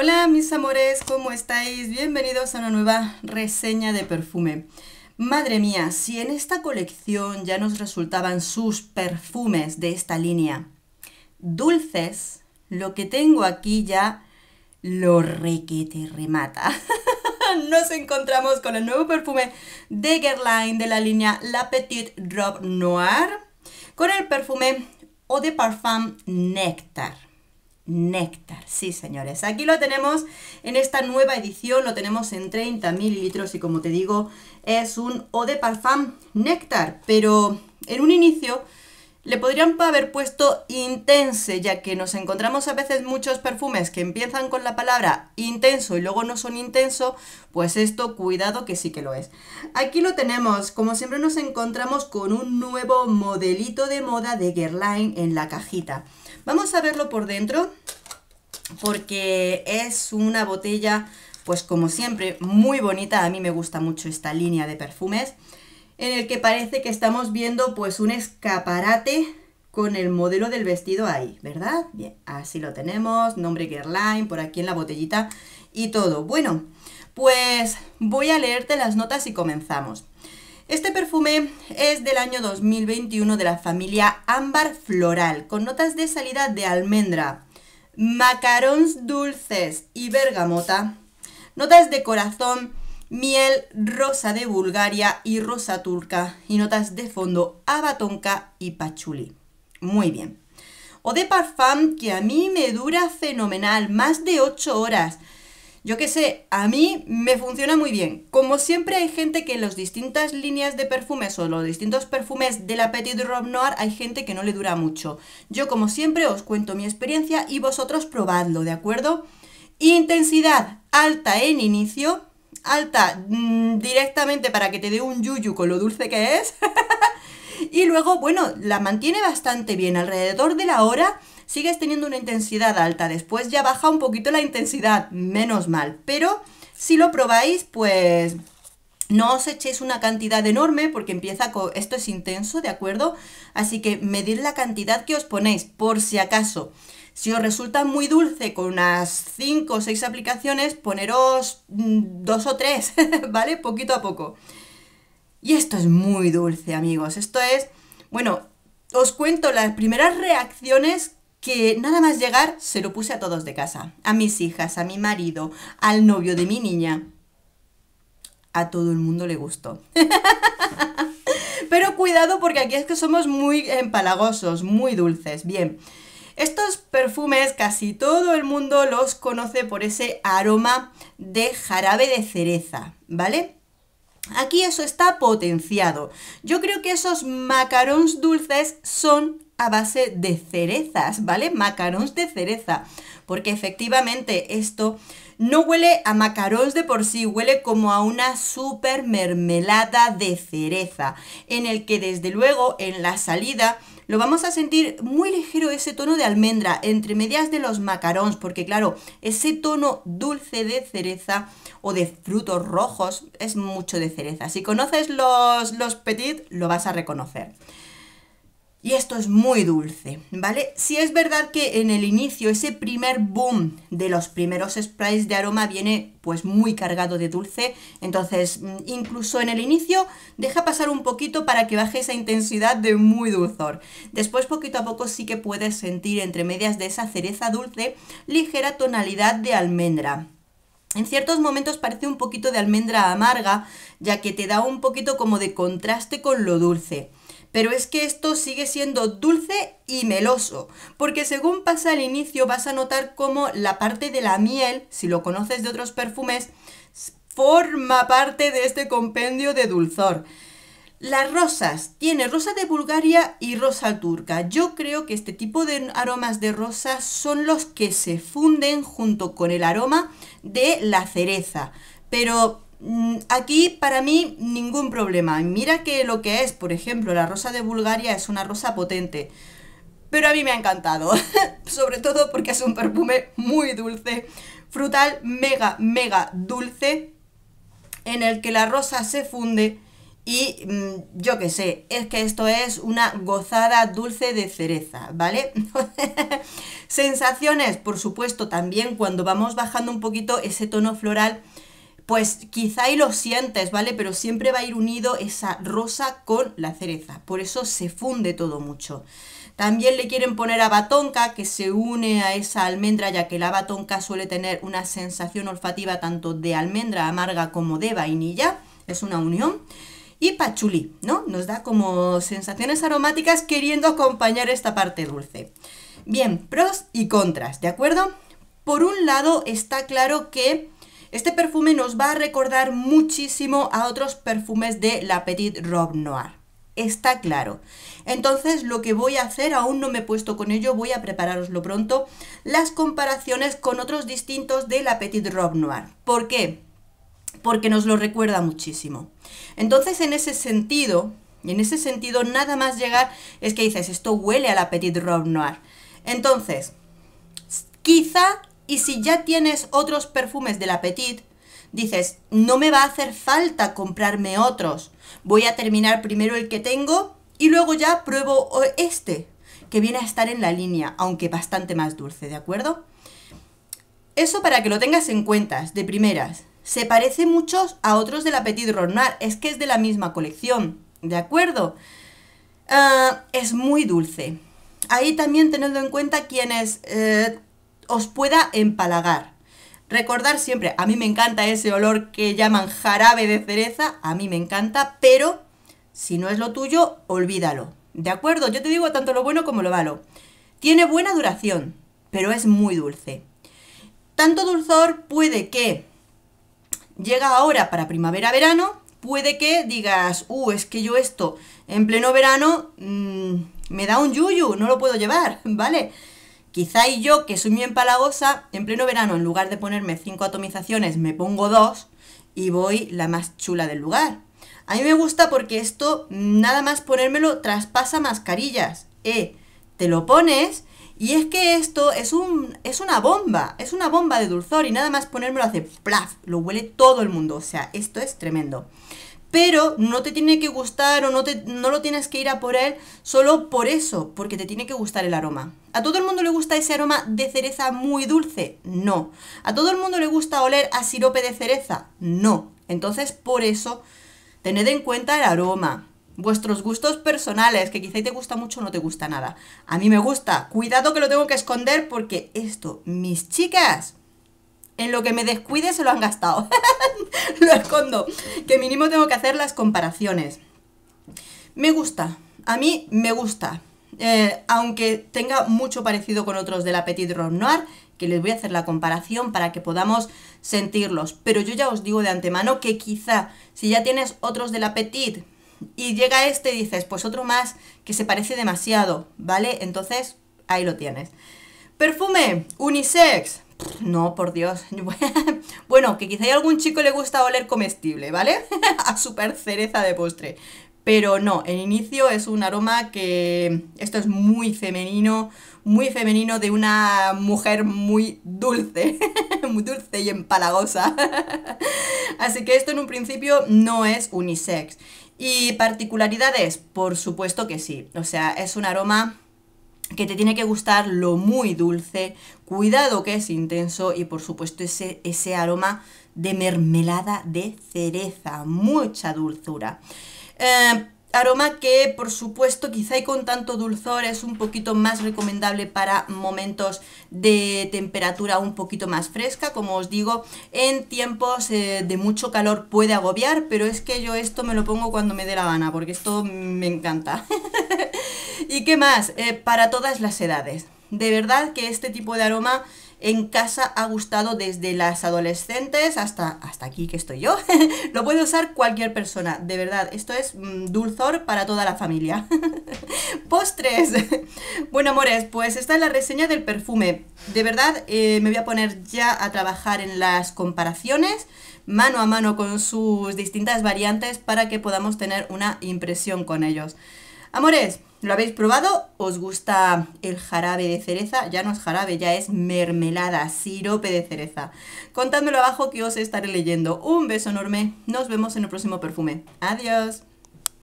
Hola mis amores, ¿cómo estáis? Bienvenidos a una nueva reseña de perfume. Madre mía, si en esta colección ya nos resultaban sus perfumes de esta línea dulces, lo que tengo aquí ya lo requete remata. nos encontramos con el nuevo perfume de Guerlain de la línea La Petite Drop Noir con el perfume Eau de Parfum Nectar néctar. Sí, señores, aquí lo tenemos en esta nueva edición, lo tenemos en 30 mililitros y como te digo, es un eau de parfum néctar, pero en un inicio le podrían haber puesto intense, ya que nos encontramos a veces muchos perfumes que empiezan con la palabra intenso y luego no son intenso, pues esto cuidado que sí que lo es. Aquí lo tenemos, como siempre nos encontramos con un nuevo modelito de moda de Guerlain en la cajita. Vamos a verlo por dentro porque es una botella, pues como siempre, muy bonita. A mí me gusta mucho esta línea de perfumes, en el que parece que estamos viendo pues un escaparate con el modelo del vestido ahí, ¿verdad? Bien, así lo tenemos, nombre Guerlain, por aquí en la botellita y todo. Bueno, pues voy a leerte las notas y comenzamos. Este perfume es del año 2021 de la familia Ámbar Floral, con notas de salida de almendra, macarons dulces y bergamota, notas de corazón, miel rosa de Bulgaria y rosa turca, y notas de fondo abatonca y pachuli. Muy bien. O de parfum que a mí me dura fenomenal, más de 8 horas. Yo que sé, a mí me funciona muy bien. Como siempre hay gente que en las distintas líneas de perfumes o los distintos perfumes del la Petit Noir hay gente que no le dura mucho. Yo como siempre os cuento mi experiencia y vosotros probadlo, ¿de acuerdo? Intensidad alta en inicio, alta mm, directamente para que te dé un yuyu con lo dulce que es. y luego, bueno, la mantiene bastante bien, alrededor de la hora sigues teniendo una intensidad alta, después ya baja un poquito la intensidad, menos mal, pero si lo probáis, pues no os echéis una cantidad enorme porque empieza con... Esto es intenso, ¿de acuerdo? Así que medid la cantidad que os ponéis, por si acaso. Si os resulta muy dulce con unas 5 o 6 aplicaciones, poneros 2 mm, o 3, ¿vale? Poquito a poco. Y esto es muy dulce, amigos. Esto es... Bueno, os cuento las primeras reacciones que nada más llegar se lo puse a todos de casa, a mis hijas, a mi marido, al novio de mi niña. A todo el mundo le gustó. Pero cuidado porque aquí es que somos muy empalagosos, muy dulces. Bien, estos perfumes casi todo el mundo los conoce por ese aroma de jarabe de cereza, ¿vale? Aquí eso está potenciado. Yo creo que esos macarons dulces son a base de cerezas, ¿vale? Macarons de cereza, porque efectivamente esto no huele a macarons de por sí, huele como a una super mermelada de cereza, en el que desde luego en la salida lo vamos a sentir muy ligero ese tono de almendra entre medias de los macarons, porque claro, ese tono dulce de cereza o de frutos rojos es mucho de cereza. Si conoces los, los petit, lo vas a reconocer. Y esto es muy dulce, ¿vale? Si es verdad que en el inicio ese primer boom de los primeros sprays de aroma viene pues muy cargado de dulce, entonces mm, incluso en el inicio deja pasar un poquito para que baje esa intensidad de muy dulzor. Después poquito a poco sí que puedes sentir entre medias de esa cereza dulce ligera tonalidad de almendra. En ciertos momentos parece un poquito de almendra amarga, ya que te da un poquito como de contraste con lo dulce. Pero es que esto sigue siendo dulce y meloso, porque según pasa al inicio vas a notar cómo la parte de la miel, si lo conoces de otros perfumes, forma parte de este compendio de dulzor. Las rosas. Tiene rosa de Bulgaria y rosa turca. Yo creo que este tipo de aromas de rosas son los que se funden junto con el aroma de la cereza. Pero Mm, aquí para mí ningún problema. Mira que lo que es, por ejemplo, la rosa de Bulgaria es una rosa potente. Pero a mí me ha encantado, sobre todo porque es un perfume muy dulce, frutal, mega, mega dulce, en el que la rosa se funde y mm, yo qué sé, es que esto es una gozada dulce de cereza, ¿vale? Sensaciones, por supuesto, también cuando vamos bajando un poquito ese tono floral pues quizá ahí lo sientes, ¿vale? Pero siempre va a ir unido esa rosa con la cereza, por eso se funde todo mucho. También le quieren poner a batonca, que se une a esa almendra, ya que la abatonca suele tener una sensación olfativa tanto de almendra amarga como de vainilla, es una unión. Y pachulí, ¿no? Nos da como sensaciones aromáticas queriendo acompañar esta parte dulce. Bien, pros y contras, ¿de acuerdo? Por un lado está claro que este perfume nos va a recordar muchísimo a otros perfumes de la Petite Robe Noir. Está claro. Entonces lo que voy a hacer, aún no me he puesto con ello, voy a lo pronto, las comparaciones con otros distintos de la Petite Robe Noir. ¿Por qué? Porque nos lo recuerda muchísimo. Entonces en ese sentido, en ese sentido, nada más llegar es que dices, esto huele a la Petite Robe Noir. Entonces, quizá y si ya tienes otros perfumes del la dices, no me va a hacer falta comprarme otros. Voy a terminar primero el que tengo y luego ya pruebo este, que viene a estar en la línea, aunque bastante más dulce, ¿de acuerdo? Eso para que lo tengas en cuenta, de primeras. Se parece mucho a otros del la Petit es que es de la misma colección, ¿de acuerdo? Ah, es muy dulce. Ahí también teniendo en cuenta quienes eh, os pueda empalagar. Recordar siempre, a mí me encanta ese olor que llaman jarabe de cereza, a mí me encanta, pero si no es lo tuyo, olvídalo. ¿De acuerdo? Yo te digo tanto lo bueno como lo malo. Tiene buena duración, pero es muy dulce. Tanto dulzor puede que llega ahora para primavera-verano, puede que digas, uh, es que yo esto en pleno verano mm, me da un yuyu, no lo puedo llevar, ¿vale? Quizá y yo, que soy muy empalagosa, en pleno verano, en lugar de ponerme cinco atomizaciones, me pongo dos y voy la más chula del lugar. A mí me gusta porque esto, nada más ponérmelo, traspasa mascarillas. Eh, te lo pones y es que esto es, un, es una bomba, es una bomba de dulzor y nada más ponérmelo hace plaf, lo huele todo el mundo. O sea, esto es tremendo pero no te tiene que gustar o no, te, no lo tienes que ir a por él solo por eso, porque te tiene que gustar el aroma. ¿A todo el mundo le gusta ese aroma de cereza muy dulce? No. ¿A todo el mundo le gusta oler a sirope de cereza? No. Entonces, por eso, tened en cuenta el aroma. Vuestros gustos personales, que quizá te gusta mucho o no te gusta nada. A mí me gusta. Cuidado que lo tengo que esconder porque esto, mis chicas, en lo que me descuide se lo han gastado. lo escondo. Que mínimo tengo que hacer las comparaciones. Me gusta, a mí me gusta. Eh, aunque tenga mucho parecido con otros del la Petit Noir, que les voy a hacer la comparación para que podamos sentirlos. Pero yo ya os digo de antemano que quizá si ya tienes otros del la y llega este y dices, pues otro más que se parece demasiado, ¿vale? Entonces, ahí lo tienes. Perfume unisex, no, por Dios. bueno, que quizá a algún chico le gusta oler comestible, ¿vale? a super cereza de postre. Pero no, en inicio es un aroma que. Esto es muy femenino, muy femenino de una mujer muy dulce, muy dulce y empalagosa. Así que esto en un principio no es unisex. ¿Y particularidades? Por supuesto que sí. O sea, es un aroma que te tiene que gustar lo muy dulce, cuidado que es intenso y por supuesto ese, ese aroma de mermelada de cereza, mucha dulzura. Eh, aroma que por supuesto quizá y con tanto dulzor es un poquito más recomendable para momentos de temperatura un poquito más fresca, como os digo, en tiempos eh, de mucho calor puede agobiar, pero es que yo esto me lo pongo cuando me dé la gana, porque esto me encanta. ¿Y qué más? Eh, para todas las edades. De verdad que este tipo de aroma en casa ha gustado desde las adolescentes hasta, hasta aquí que estoy yo. Lo puede usar cualquier persona, de verdad. Esto es mm, dulzor para toda la familia. Postres. bueno, amores, pues esta es la reseña del perfume. De verdad, eh, me voy a poner ya a trabajar en las comparaciones mano a mano con sus distintas variantes para que podamos tener una impresión con ellos. Amores, ¿Lo habéis probado? ¿Os gusta el jarabe de cereza? Ya no es jarabe, ya es mermelada, sirope de cereza. contándolo abajo que os estaré leyendo. Un beso enorme. Nos vemos en el próximo perfume. Adiós.